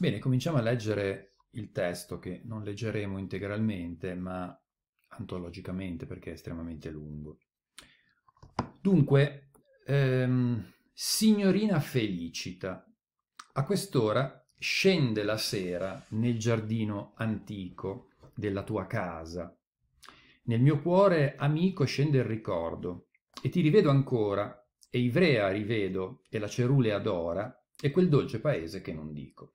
Bene, cominciamo a leggere il testo che non leggeremo integralmente, ma antologicamente perché è estremamente lungo. Dunque, ehm, signorina Felicita, a quest'ora scende la sera nel giardino antico della tua casa. Nel mio cuore amico scende il ricordo, e ti rivedo ancora, e Ivrea rivedo, e la cerulea d'ora, e quel dolce paese che non dico.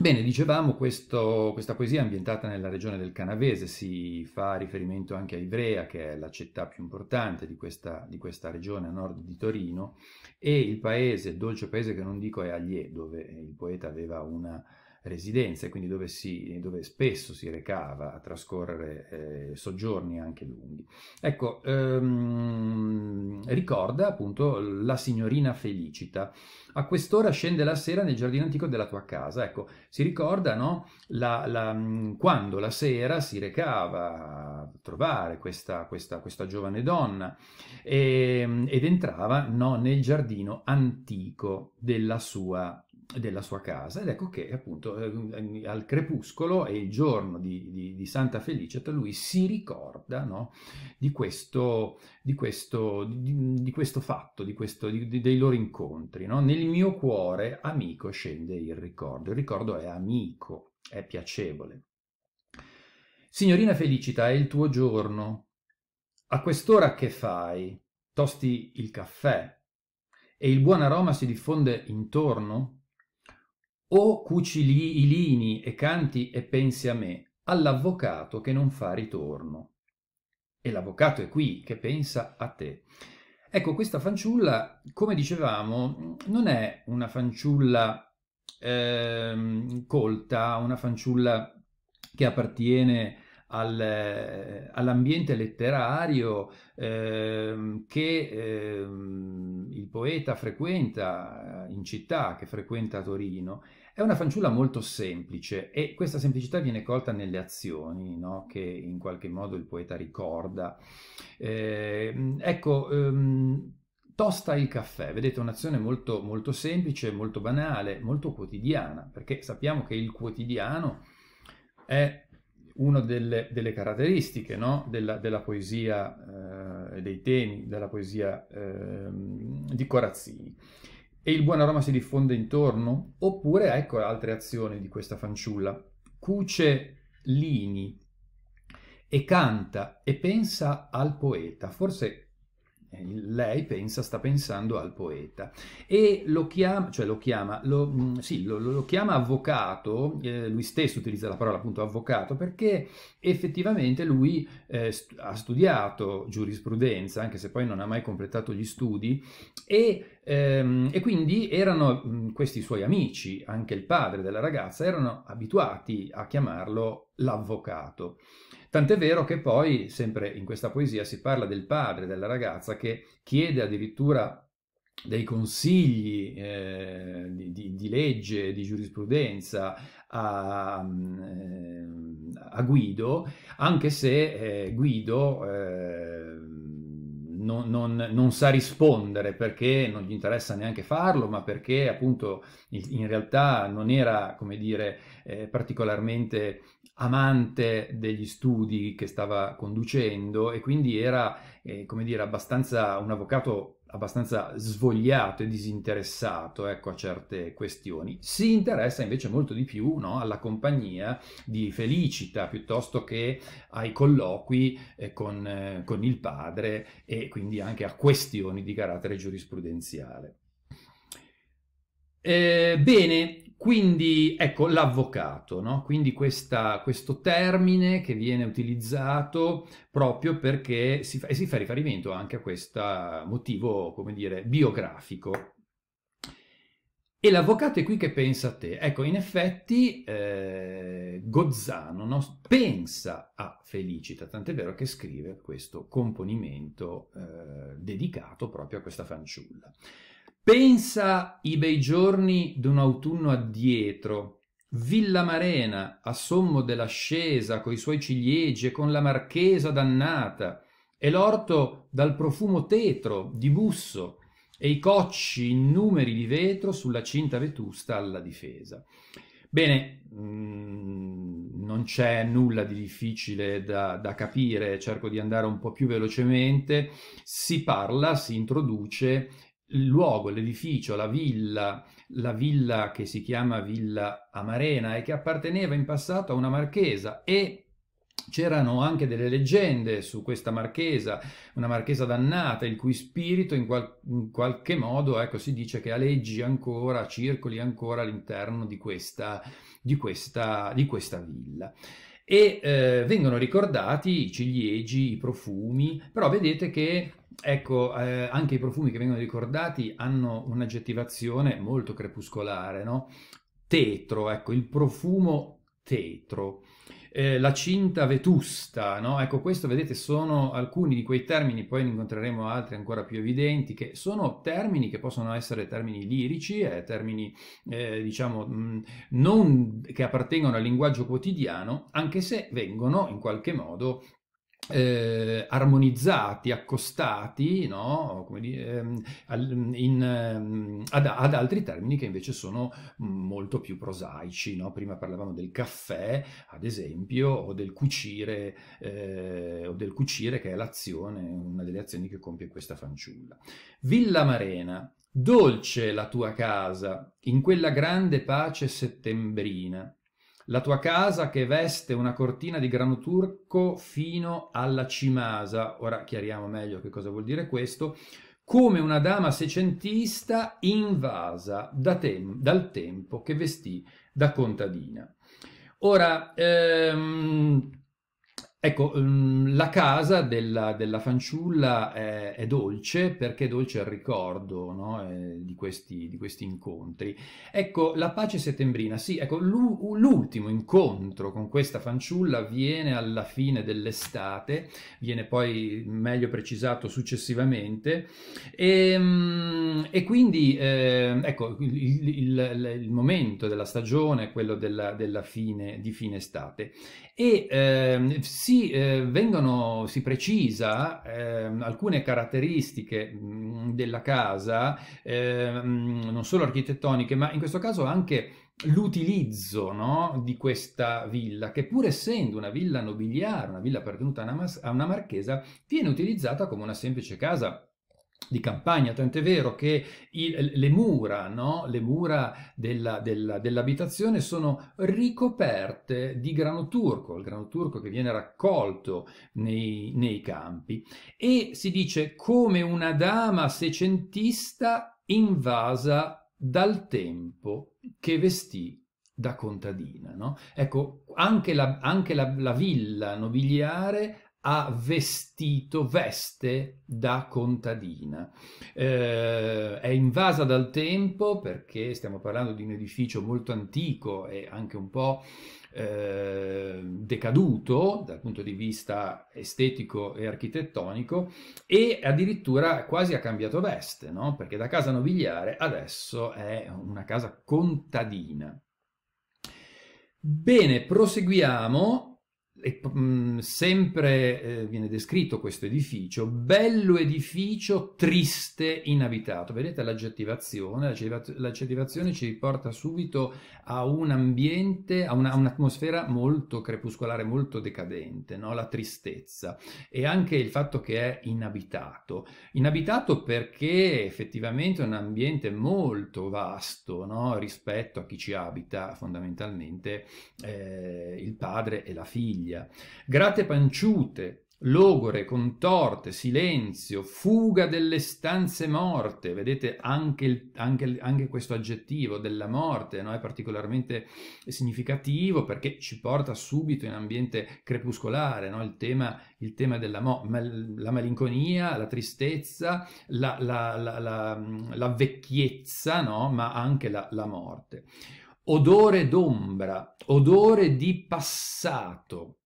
Bene, dicevamo, questo, questa poesia è ambientata nella regione del Canavese, si fa riferimento anche a Ivrea, che è la città più importante di questa, di questa regione a nord di Torino, e il paese, dolce paese che non dico è Aglie, dove il poeta aveva una, residenze, quindi dove, si, dove spesso si recava a trascorrere eh, soggiorni anche lunghi. Ecco, ehm, ricorda appunto la signorina Felicita. A quest'ora scende la sera nel giardino antico della tua casa. Ecco, si ricorda no? la, la, quando la sera si recava a trovare questa, questa, questa giovane donna e, ehm, ed entrava no, nel giardino antico della sua casa della sua casa ed ecco che appunto ehm, al crepuscolo e il giorno di, di, di Santa Felicita lui si ricorda no, di, questo, di, questo, di, questo, fatto, questo, dei loro incontri. No? Nel mio cuore amico scende il ricordo, il ricordo è amico, è piacevole. Signorina Felicita, è il tuo giorno. A quest'ora che fai? Tosti il caffè e il buon aroma si diffonde intorno? O cucili i lini e canti e pensi a me, all'avvocato che non fa ritorno. E l'avvocato è qui che pensa a te. Ecco, questa fanciulla, come dicevamo, non è una fanciulla eh, colta, una fanciulla che appartiene al, all'ambiente letterario eh, che eh, il poeta frequenta eh, in città, che frequenta Torino è una fanciulla molto semplice e questa semplicità viene colta nelle azioni no? che in qualche modo il poeta ricorda. Eh, ecco, ehm, tosta il caffè, vedete un'azione molto, molto semplice, molto banale, molto quotidiana, perché sappiamo che il quotidiano è una delle, delle caratteristiche no? della, della, poesia, eh, dei temi della poesia eh, di Corazzini e il buon aroma si diffonde intorno, oppure ecco altre azioni di questa fanciulla. Cuce lini e canta e pensa al poeta, forse eh, lei pensa, sta pensando al poeta e lo chiama, cioè lo chiama, lo, mm, sì, lo, lo chiama avvocato, eh, lui stesso utilizza la parola appunto avvocato perché effettivamente lui eh, st- ha studiato giurisprudenza, anche se poi non ha mai completato gli studi e Ehm, e quindi erano mm, questi suoi amici, anche il padre della ragazza, erano abituati a chiamarlo l'avvocato. Tant'è vero che poi, sempre in questa poesia, si parla del padre della ragazza che chiede addirittura dei consigli eh, di, di, di, legge, di giurisprudenza a, mm, eh, a Guido, anche se eh, Guido... Eh, non, non, non, sa rispondere perché non gli interessa neanche farlo, ma perché appunto in realtà non era, come dire, eh, particolarmente amante degli studi che stava conducendo e quindi era, eh, come dire, abbastanza un avvocato abbastanza svogliato e disinteressato ecco, a certe questioni, si interessa invece molto di più no, alla compagnia di Felicita piuttosto che ai colloqui eh, con, eh, con il padre e quindi anche a questioni di carattere giurisprudenziale. Eh, bene, quindi, ecco, l'avvocato, no? quindi questa, questo termine che viene utilizzato proprio perché si fa, e si fa riferimento anche a questo motivo, come dire, biografico. E l'avvocato è qui che pensa a te. Ecco, in effetti eh, Gozzano no? pensa a Felicita, tant'è vero che scrive questo componimento eh, dedicato proprio a questa fanciulla. Pensa i bei giorni d'un autunno addietro, Villa Marena, a sommo dell'ascesa, coi suoi ciliegi e con la marchesa dannata, e l'orto dal profumo tetro di busso, e i cocci innumeri di vetro sulla cinta vetusta alla difesa. Bene, mh, mm, non c'è nulla di difficile da, da capire, cerco di andare un po' più velocemente. Si parla, si introduce il luogo, l'edificio, la villa, la villa che si chiama Villa Amarena e che apparteneva in passato a una marchesa e c'erano anche delle leggende su questa marchesa, una marchesa dannata, il cui spirito in, qual in qualche modo, ecco, si dice che aleggi ancora, circoli ancora all'interno di, di, di questa villa e eh, vengono ricordati i ciliegi, i profumi, però vedete che ecco, eh, anche i profumi che vengono ricordati hanno un'aggettivazione molto crepuscolare, no? Tetro, ecco, il profumo tetro eh, la cinta vetusta, no? Ecco, questo vedete sono alcuni di quei termini, poi ne incontreremo altri ancora più evidenti, che sono termini che possono essere termini lirici, eh, termini eh, diciamo mh, mm, non che appartengono al linguaggio quotidiano, anche se vengono in qualche modo eh, armonizzati, accostati no? dire, ehm, in, in, ehm, ad, ad, altri termini che invece sono molto più prosaici. No? Prima parlavamo del caffè, ad esempio, o del cucire, eh, o del cucire che è l'azione, una delle azioni che compie questa fanciulla. Villa Marena, dolce la tua casa, in quella grande pace settembrina la tua casa che veste una cortina di grano turco fino alla cimasa, ora chiariamo meglio che cosa vuol dire questo, come una dama secentista invasa da tem dal tempo che vestì da contadina. Ora, ehm, Ecco, mm, la casa della, della fanciulla è, è, dolce perché è dolce il ricordo no? eh, di, questi, di, questi, incontri. Ecco, la pace settembrina, sì, ecco, l'ultimo incontro con questa fanciulla viene alla fine dell'estate, viene poi meglio precisato successivamente, e, ehm, e quindi eh, ecco, il, il, il, momento della stagione è quello della, della fine, di fine estate. E eh, si si, eh, vengono, si precisa eh, alcune caratteristiche mh, mm, della casa, mh, ehm, non solo architettoniche, ma in questo caso anche l'utilizzo no, di questa villa, che pur essendo una villa nobiliare, una villa pertenuta a una, a una marchesa, viene utilizzata come una semplice casa di campagna, tant'è vero che il, le mura, no? le mura della, della, dell'abitazione sono ricoperte di grano turco, il grano turco che viene raccolto nei, nei campi e si dice come una dama secentista invasa dal tempo che vestì da contadina. No? Ecco, anche, la, anche la, la villa nobiliare ha vestito, veste da contadina. Eh, è invasa dal tempo perché stiamo parlando di un edificio molto antico e anche un po' eh, decaduto dal punto di vista estetico e architettonico e addirittura quasi ha cambiato veste, no? perché da casa nobiliare adesso è una casa contadina. Bene, proseguiamo e, mh, sempre eh, viene descritto questo edificio, bello edificio, triste, inabitato. Vedete l'aggettivazione, l'aggettivazione ci riporta subito a un ambiente, a, un'atmosfera molto crepuscolare, molto decadente, no? la tristezza e anche il fatto che è inabitato. Inabitato perché effettivamente è un ambiente molto vasto no? rispetto a chi ci abita, fondamentalmente eh, il padre e la figlia famiglia, grate panciute, logore, contorte, silenzio, fuga delle stanze morte, vedete anche, il, anche, anche questo aggettivo della morte no? è particolarmente significativo perché ci porta subito in ambiente crepuscolare, no? il, tema, il, tema, della mal- la malinconia, la tristezza, la, la, la, la vecchiezza, no? ma anche la morte. Odore d'ombra, odore di passato,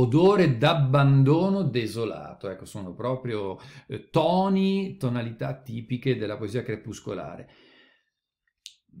odore d'abbandono desolato, ecco, sono proprio eh, toni, tonalità tipiche della poesia crepuscolare.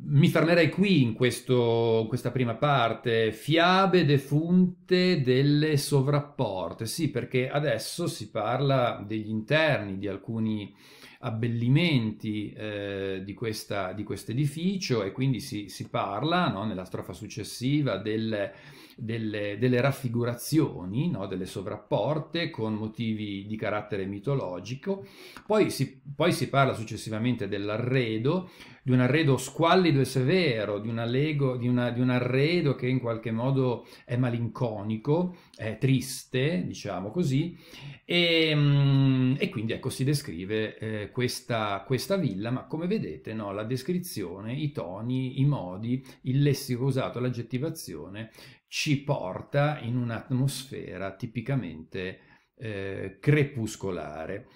Mi fermerei qui in, questo, in questa prima parte, fiabe defunte delle sovrapporte, sì perché adesso si parla degli interni di alcuni abbellimenti eh, di, di questo edificio e quindi si, si parla no, nella strofa successiva del, delle, delle, raffigurazioni, no, delle sovrapporte con motivi di carattere mitologico, poi si, poi si parla successivamente dell'arredo di un arredo squallido e severo, di, lego, di, una, di, un arredo che in qualche modo è malinconico, è triste, diciamo così, e, mm, e quindi ecco si descrive eh, questa, questa, villa, ma come vedete no, la descrizione, i toni, i modi, il lessico usato, l'aggettivazione ci porta in un'atmosfera tipicamente eh, crepuscolare.